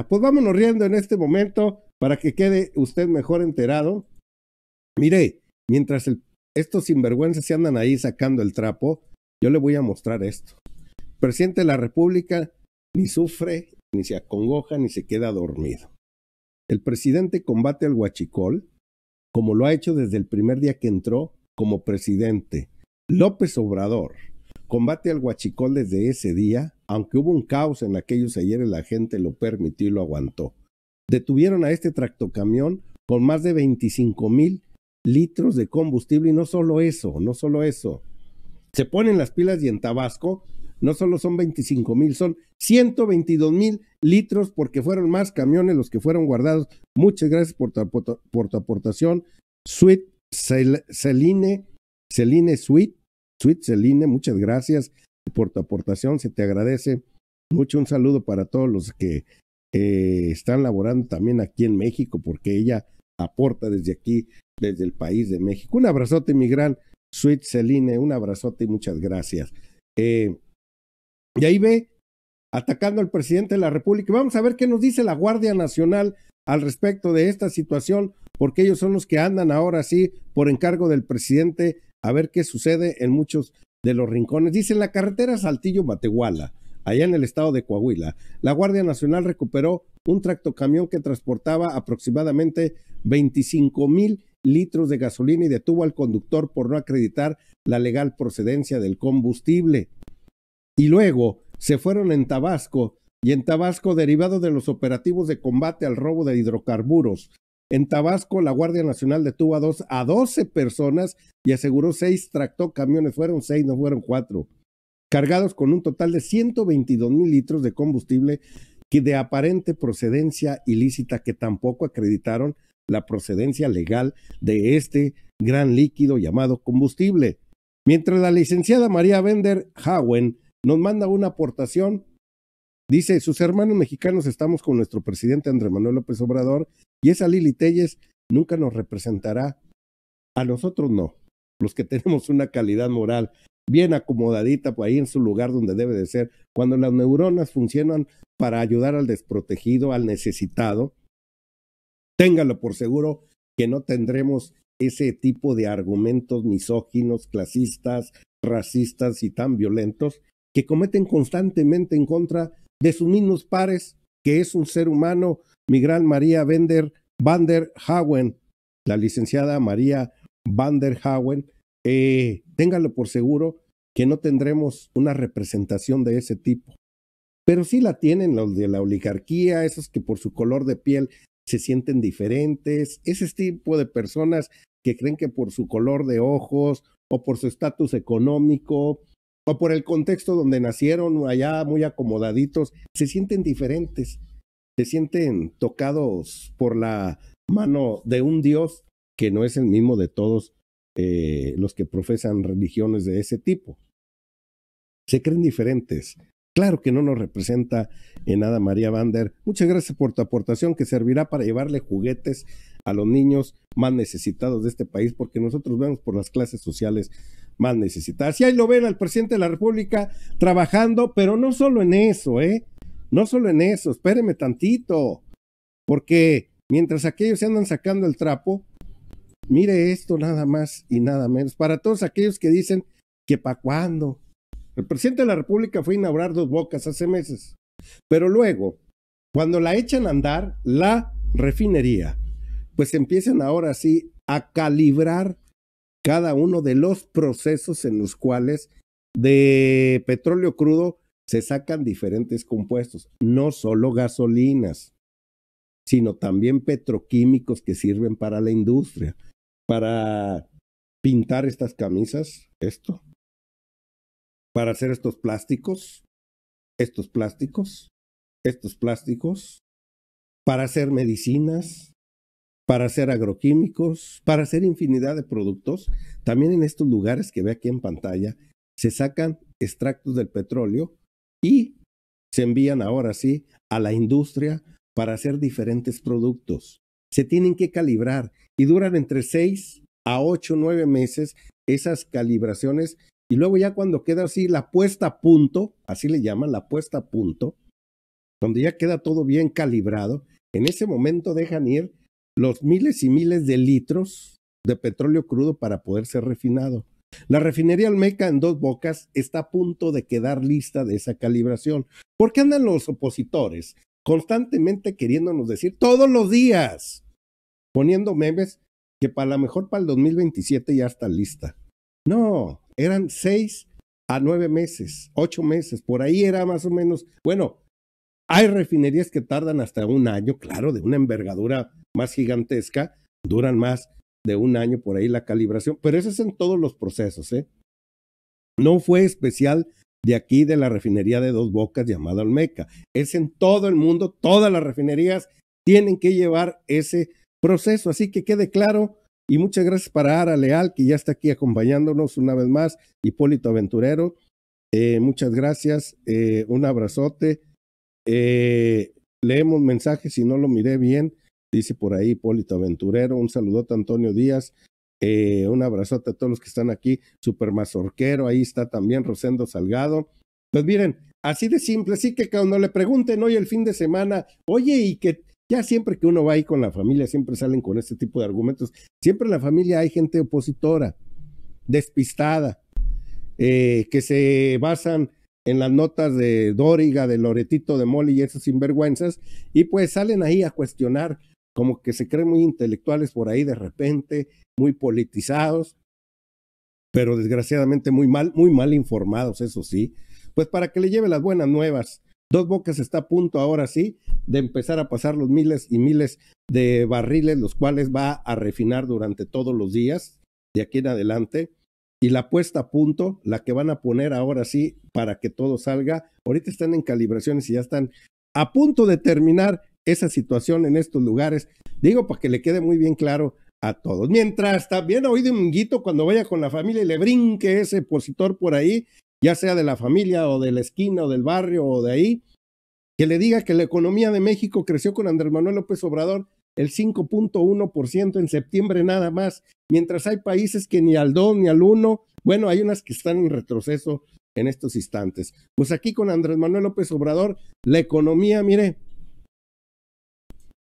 Ah, pues vámonos riendo en este momento para que quede usted mejor enterado. Mire, mientras estos sinvergüenzas se andan ahí sacando el trapo, yo le voy a mostrar esto. El presidente de la República ni sufre, ni se acongoja, ni se queda dormido. El presidente combate al huachicol, como lo ha hecho desde el primer día que entró como presidente. López Obrador combate al huachicol desde ese día, aunque hubo un caos en aquellos ayeres, la gente lo permitió y lo aguantó. Detuvieron a este tractocamión con más de 25 mil litros de combustible y no solo eso, no solo eso. Se ponen las pilas y en Tabasco no solo son 25 mil, son 122 mil litros porque fueron más camiones los que fueron guardados. Muchas gracias por tu, aportación. Sweet Celine, Celine Sweet, Sweet Celine, muchas gracias por tu aportación, se te agradece mucho. Un saludo para todos los que eh, están laborando también aquí en México, porque ella aporta desde aquí, desde el país de México. Un abrazote, mi gran Sweet Celine, un abrazote y muchas gracias. Eh, y ahí ve, atacando al presidente de la República. Vamos a ver qué nos dice la Guardia Nacional al respecto de esta situación, porque ellos son los que andan ahora sí por encargo del presidente a ver qué sucede en muchos de los rincones. Dice en la carretera Saltillo-Matehuala, allá en el estado de Coahuila, la Guardia Nacional recuperó un tractocamión que transportaba aproximadamente 25 mil litros de gasolina y detuvo al conductor por no acreditar la legal procedencia del combustible. Y luego se fueron en Tabasco y en Tabasco, derivado de los operativos de combate al robo de hidrocarburos, en Tabasco, la Guardia Nacional detuvo a, dos, a 12 personas y aseguró seis tractocamiones. Fueron seis, no fueron cuatro. Cargados con un total de 122 mil litros de combustible que de aparente procedencia ilícita que tampoco acreditaron la procedencia legal de este gran líquido llamado combustible. Mientras la licenciada María Bender Hawen nos manda una aportación Dice, sus hermanos mexicanos estamos con nuestro presidente Andrés Manuel López Obrador y esa Lili Telles nunca nos representará. A nosotros no, los que tenemos una calidad moral bien acomodadita por ahí en su lugar donde debe de ser. Cuando las neuronas funcionan para ayudar al desprotegido, al necesitado, téngalo por seguro que no tendremos ese tipo de argumentos misóginos, clasistas, racistas y tan violentos que cometen constantemente en contra de sus mismos pares, que es un ser humano, mi gran María Bender Van der la licenciada María Van der Hauen, eh, téngalo por seguro que no tendremos una representación de ese tipo. Pero sí la tienen los de la oligarquía, esos que por su color de piel se sienten diferentes, ese tipo de personas que creen que por su color de ojos o por su estatus económico o por el contexto donde nacieron, allá muy acomodaditos, se sienten diferentes, se sienten tocados por la mano de un Dios que no es el mismo de todos eh, los que profesan religiones de ese tipo. Se creen diferentes. Claro que no nos representa en nada María Vander. Muchas gracias por tu aportación que servirá para llevarle juguetes a los niños más necesitados de este país porque nosotros vemos por las clases sociales más necesitadas. Y ahí lo ven al presidente de la República trabajando, pero no solo en eso, ¿eh? No solo en eso, espéreme tantito, porque mientras aquellos se andan sacando el trapo, mire esto nada más y nada menos. Para todos aquellos que dicen que para cuándo. El presidente de la República fue a inaugurar dos bocas hace meses, pero luego, cuando la echan a andar, la refinería, pues empiezan ahora sí a calibrar cada uno de los procesos en los cuales de petróleo crudo se sacan diferentes compuestos, no solo gasolinas, sino también petroquímicos que sirven para la industria, para pintar estas camisas, esto, para hacer estos plásticos, estos plásticos, estos plásticos, para hacer medicinas, para hacer agroquímicos, para hacer infinidad de productos. También en estos lugares que ve aquí en pantalla, se sacan extractos del petróleo y se envían ahora sí a la industria para hacer diferentes productos. Se tienen que calibrar y duran entre 6 a 8, 9 meses esas calibraciones y luego ya cuando queda así la puesta a punto, así le llaman la puesta a punto, donde ya queda todo bien calibrado, en ese momento dejan ir los miles y miles de litros de petróleo crudo para poder ser refinado. La refinería almeca en dos bocas está a punto de quedar lista de esa calibración. ¿Por qué andan los opositores constantemente queriéndonos decir todos los días, poniendo memes que para lo mejor para el 2027 ya está lista? No, eran seis a nueve meses, ocho meses, por ahí era más o menos, bueno, hay refinerías que tardan hasta un año, claro, de una envergadura más gigantesca, duran más de un año por ahí la calibración, pero eso es en todos los procesos, ¿eh? No fue especial de aquí de la refinería de dos bocas llamada Olmeca. Es en todo el mundo, todas las refinerías tienen que llevar ese proceso. Así que quede claro. Y muchas gracias para Ara Leal, que ya está aquí acompañándonos una vez más. Hipólito Aventurero, eh, muchas gracias. Eh, un abrazote. Eh, leemos mensajes, si no lo miré bien, dice por ahí Hipólito Aventurero, un saludote Antonio Díaz, eh, un abrazote a todos los que están aquí, Super Mazorquero, ahí está también Rosendo Salgado. Pues miren, así de simple, así que cuando le pregunten hoy el fin de semana, oye, y que ya siempre que uno va ahí con la familia, siempre salen con este tipo de argumentos, siempre en la familia hay gente opositora, despistada, eh, que se basan en las notas de Dóriga, de Loretito, de Molly y esas sinvergüenzas, y pues salen ahí a cuestionar, como que se creen muy intelectuales por ahí de repente, muy politizados, pero desgraciadamente muy mal, muy mal informados, eso sí. Pues para que le lleve las buenas nuevas, Dos Bocas está a punto ahora sí de empezar a pasar los miles y miles de barriles, los cuales va a refinar durante todos los días de aquí en adelante y la puesta a punto, la que van a poner ahora sí para que todo salga. Ahorita están en calibraciones y ya están a punto de terminar esa situación en estos lugares. Digo para que le quede muy bien claro a todos. Mientras también oí de un guito cuando vaya con la familia y le brinque ese positor por ahí, ya sea de la familia o de la esquina o del barrio o de ahí, que le diga que la economía de México creció con Andrés Manuel López Obrador el 5.1% en septiembre nada más, mientras hay países que ni al 2 ni al 1, bueno, hay unas que están en retroceso en estos instantes. Pues aquí con Andrés Manuel López Obrador, la economía, mire,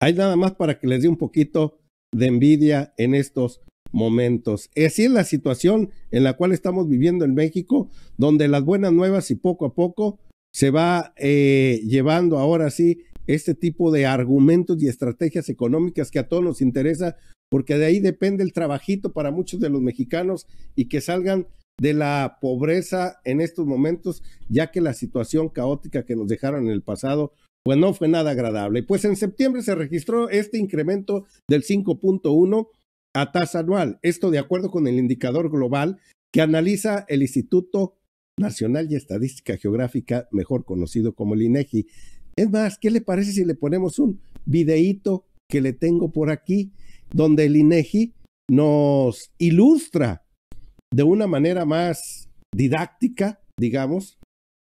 hay nada más para que les dé un poquito de envidia en estos momentos. Así es la situación en la cual estamos viviendo en México, donde las buenas nuevas y poco a poco se va eh, llevando ahora sí este tipo de argumentos y estrategias económicas que a todos nos interesa, porque de ahí depende el trabajito para muchos de los mexicanos y que salgan de la pobreza en estos momentos, ya que la situación caótica que nos dejaron en el pasado, pues no fue nada agradable. Pues en septiembre se registró este incremento del 5.1 a tasa anual, esto de acuerdo con el indicador global que analiza el Instituto Nacional de Estadística Geográfica, mejor conocido como el INEGI, es más, ¿qué le parece si le ponemos un videíto que le tengo por aquí, donde el INEGI e nos ilustra de una manera más didáctica, digamos,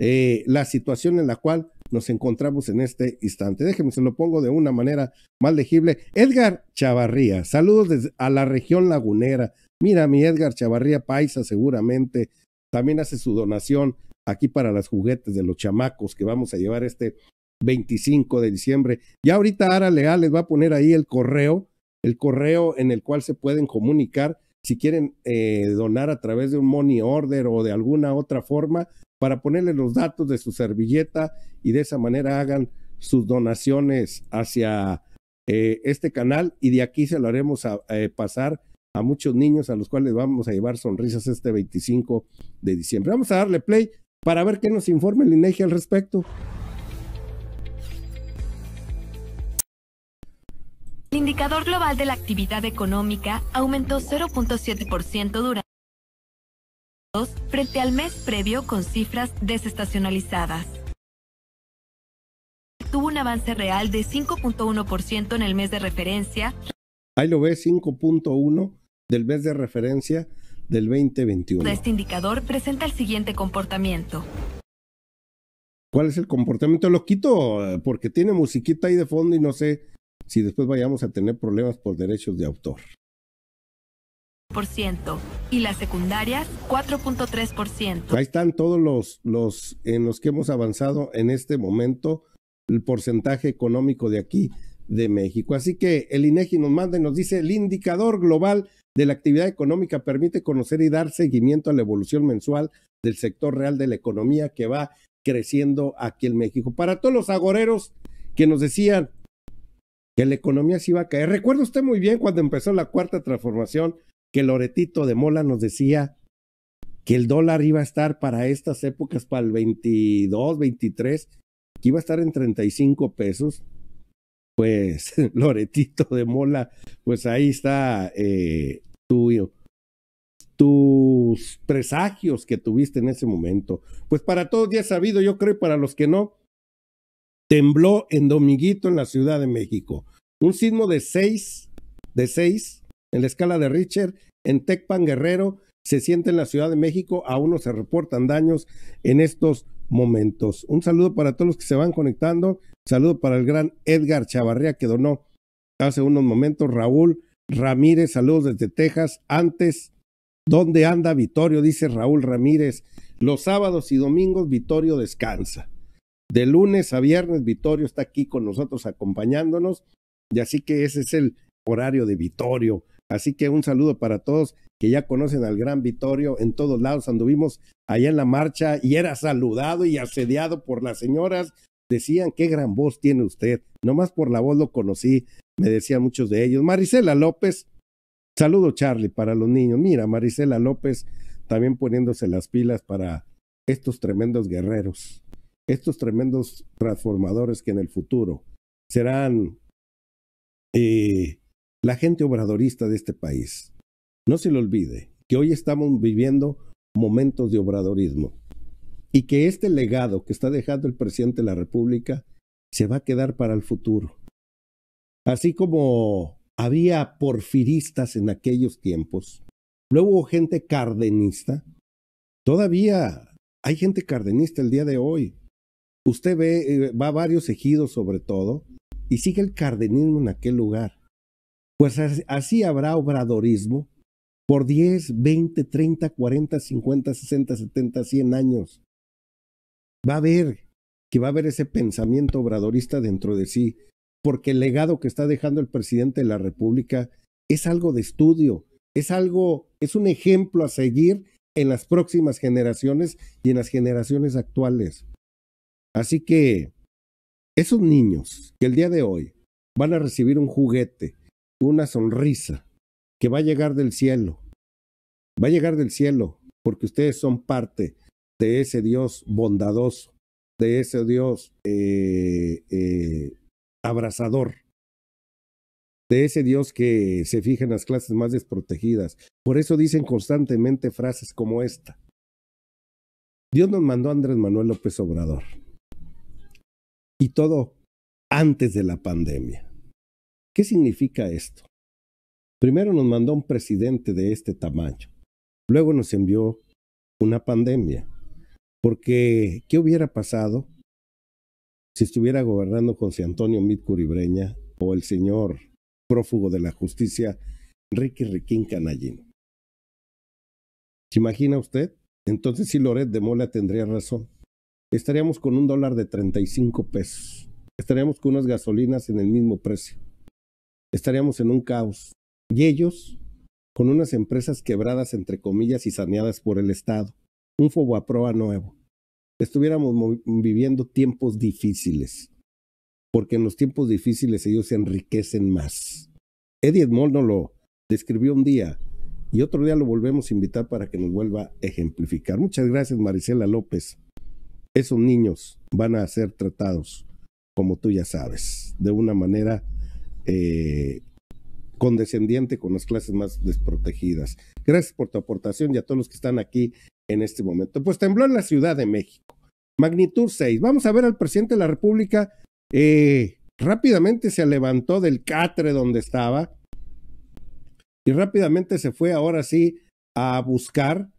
eh, la situación en la cual nos encontramos en este instante. Déjeme, se lo pongo de una manera más legible. Edgar Chavarría, saludos desde, a la región lagunera. Mira, mi Edgar Chavarría Paisa seguramente también hace su donación aquí para las juguetes de los chamacos que vamos a llevar este 25 de diciembre. Ya ahorita Ara Leal les va a poner ahí el correo, el correo en el cual se pueden comunicar si quieren eh, donar a través de un money order o de alguna otra forma para ponerle los datos de su servilleta y de esa manera hagan sus donaciones hacia eh, este canal y de aquí se lo haremos a, eh, pasar a muchos niños a los cuales vamos a llevar sonrisas este 25 de diciembre. Vamos a darle play para ver qué nos informa el INEGI al respecto. indicador global de la actividad económica aumentó 0.7% durante frente al mes previo con cifras desestacionalizadas. Tuvo un avance real de 5.1% en el mes de referencia. Ahí lo ve 5.1 del mes de referencia del 2021. Este indicador presenta el siguiente comportamiento. ¿Cuál es el comportamiento? Lo quito eh, porque tiene musiquita ahí de fondo y no sé si después vayamos a tener problemas por derechos de autor. Y las secundarias, 4.3%. Ahí están todos los, los en los que hemos avanzado en este momento, el porcentaje económico de aquí, de México. Así que el INEGI nos manda y nos dice: el indicador global de la actividad económica permite conocer y dar seguimiento a la evolución mensual del sector real de la economía que va creciendo aquí en México. Para todos los agoreros que nos decían, que la economía se iba a caer. Recuerda usted muy bien cuando empezó la cuarta transformación que Loretito de Mola nos decía que el dólar iba a estar para estas épocas, para el 22, 23, que iba a estar en 35 pesos. Pues Loretito de Mola, pues ahí está eh, tuyo tus presagios que tuviste en ese momento. Pues para todos ya sabido, yo creo, y para los que no, tembló en Dominguito, en la Ciudad de México. Un sismo de 6, de 6, en la escala de Richter, en Tecpan Guerrero, se siente en la Ciudad de México, aún no se reportan daños en estos momentos. Un saludo para todos los que se van conectando, saludo para el gran Edgar Chavarría que donó hace unos momentos, Raúl Ramírez, saludos desde Texas, antes, ¿dónde anda Vitorio? Dice Raúl Ramírez, los sábados y domingos Vitorio descansa de lunes a viernes. Vitorio está aquí con nosotros acompañándonos. Y así que ese es el horario de Vitorio. Así que un saludo para todos que ya conocen al gran Vitorio en todos lados. Anduvimos allá en la marcha y era saludado y asediado por las señoras. Decían, qué gran voz tiene usted. no más por la voz lo conocí, me decían muchos de ellos. Marisela López, saludo Charlie para los niños. Mira, Marisela López también poniéndose las pilas para estos tremendos guerreros estos tremendos transformadores que en el futuro serán eh, la gente obradorista de este país. No se lo olvide que hoy estamos viviendo momentos de obradorismo y que este legado que está dejando el presidente de la República se va a quedar para el futuro. Así como había porfiristas en aquellos tiempos, luego hubo gente cardenista, todavía hay gente cardenista el día de hoy. Usted ve, eh, va varios ejidos sobre todo, y sigue el cardenismo en aquel lugar. Pues así habrá obradorismo por 10, 20, 30, 40, 50, 60, 70, 100 años. Va a haber que va a haber ese pensamiento obradorista dentro de sí, porque el legado que está dejando el presidente de la República es algo de estudio, es algo, es un ejemplo a seguir en las próximas generaciones y en las generaciones actuales. Así que esos niños que el día de hoy van a recibir un juguete, una sonrisa que va a llegar del cielo, va a llegar del cielo porque ustedes son parte de ese Dios bondadoso, de ese Dios eh, eh, abrazador, de ese Dios que se fija en las clases más desprotegidas. Por eso dicen constantemente frases como esta. Dios nos mandó a Andrés Manuel López Obrador y todo antes de la pandemia. ¿Qué significa esto? Primero nos mandó un presidente de este tamaño, luego nos envió una pandemia, porque ¿qué hubiera pasado si estuviera gobernando José Antonio Mitcuribreña o el señor prófugo de la justicia Enrique Riquín Canallín. ¿Se imagina usted? Entonces sí Loret de Mola tendría razón estaríamos con un dólar de 35 pesos. Estaríamos con unas gasolinas en el mismo precio. Estaríamos en un caos. Y ellos con unas empresas quebradas entre comillas y saneadas por el Estado. Un a proa nuevo. Estuviéramos viviendo tiempos difíciles. Porque en los tiempos difíciles ellos se enriquecen más. Eddie Edmond lo describió un día y otro día lo volvemos a invitar para que nos vuelva a ejemplificar. Muchas gracias, Marisela López esos niños van a ser tratados, como tú ya sabes, de una manera eh, condescendiente con las clases más desprotegidas. Gracias por tu aportación y a todos los que están aquí en este momento. Pues tembló en la Ciudad de México, magnitud 6. Vamos a ver al presidente de la República. Eh, rápidamente se levantó del catre donde estaba y rápidamente se fue ahora sí a buscar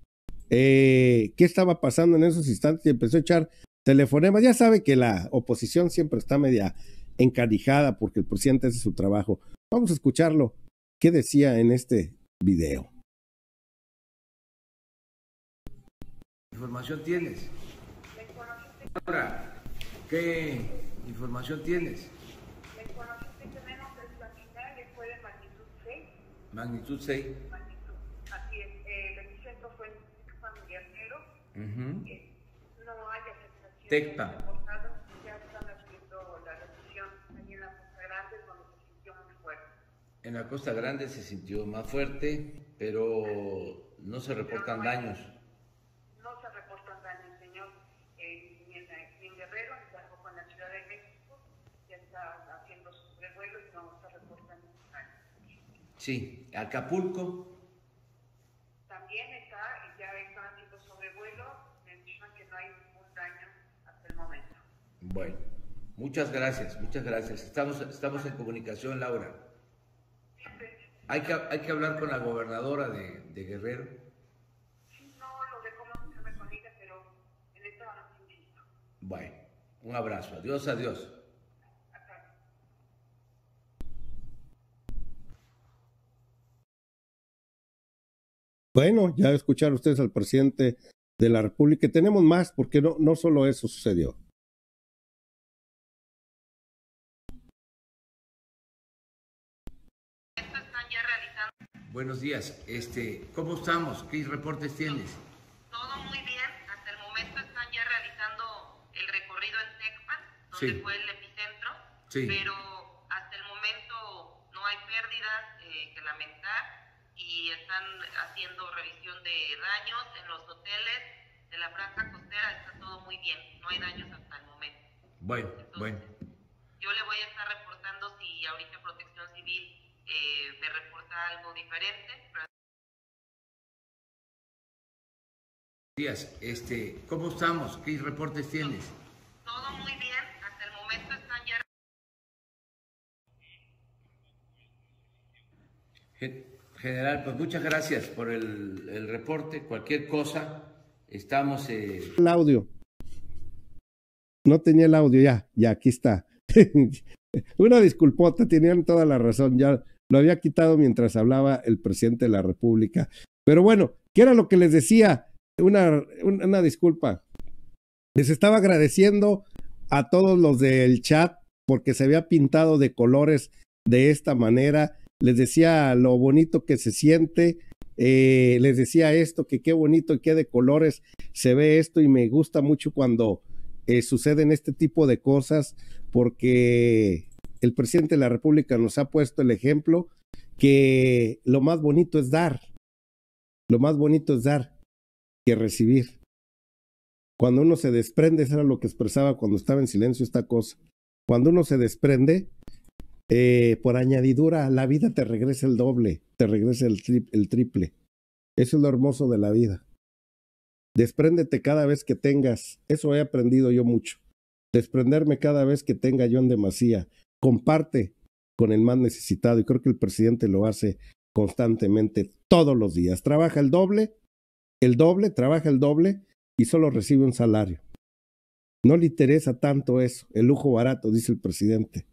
eh, qué estaba pasando en esos instantes y empezó a echar telefonemas. Ya sabe que la oposición siempre está media encarijada porque el presidente hace su trabajo. Vamos a escucharlo. ¿Qué decía en este video? ¿Qué información tienes? Ahora, ¿qué información tienes? Magnitud 6. Magnitud 6. Uh -huh. No hay aceptación. Tecpa. Ya están haciendo la recesión. en la Costa Grande se sintió muy En la Costa Grande se sintió más fuerte, pero no se reportan daños. no se reportan daños, señor. Eh, ni, en, ni, en, Guerrero, ni tampoco en la Ciudad de México, ya está haciendo su revuelo y no se reportan daños. Sí, Acapulco y ya están haciendo sobrevuelo. Me dicen que no hay ningún daño hasta el momento. Bueno, muchas gracias, muchas gracias. Estamos, estamos en comunicación, Laura. Hay que, hay que hablar con la gobernadora de, de Guerrero. Sí, no, lo dejo se me ella, pero en esta visto. Bueno, un abrazo. Adiós, adiós. bueno, ya escucharon ustedes al presidente de la República. tenemos más, porque no, no solo eso sucedió. Buenos días. Este, ¿Cómo estamos? ¿Qué reportes tienes? Todo muy bien. Hasta el momento están ya realizando el recorrido en Tecpan, donde fue el epicentro. Pero están haciendo revisión de daños en los hoteles de la franja costera, está todo muy bien, no hay daños hasta el momento. Bueno, bueno. Yo le voy a estar reportando si ahorita Protección Civil eh, me reporta algo diferente. Días, este, ¿cómo estamos? ¿Qué reportes tienes? Todo muy bien, hasta el momento están ya... Eh, General, pues muchas gracias por el, reporte. Cualquier cosa, estamos... Eh... El audio. No tenía el audio, ya, ya, aquí está. Una disculpota, tenían toda la razón, ya lo había quitado mientras hablaba el presidente de la República. Pero bueno, ¿qué era lo que les decía? Una, una, una, disculpa. Les estaba agradeciendo a todos los del chat porque se había pintado de colores de esta manera les decía lo bonito que se siente, eh, les decía esto, que qué bonito y qué de colores se ve esto y me gusta mucho cuando eh, suceden este tipo de cosas porque el presidente de la República nos ha puesto el ejemplo que lo más bonito es dar, lo más bonito es dar que recibir. Cuando uno se desprende, eso era lo que expresaba cuando estaba en silencio esta cosa, cuando uno se desprende, eh, por añadidura, la vida te regresa el doble, te regresa el, el triple. Eso es lo hermoso de la vida. Despréndete cada vez que tengas. Eso he aprendido yo mucho. Desprenderme cada vez que tenga yo en demasía. Comparte con el más necesitado. Y creo que el presidente lo hace constantemente todos los días. Trabaja el doble, el doble, trabaja el doble y solo recibe un salario. No le interesa tanto eso, el lujo barato, dice el presidente.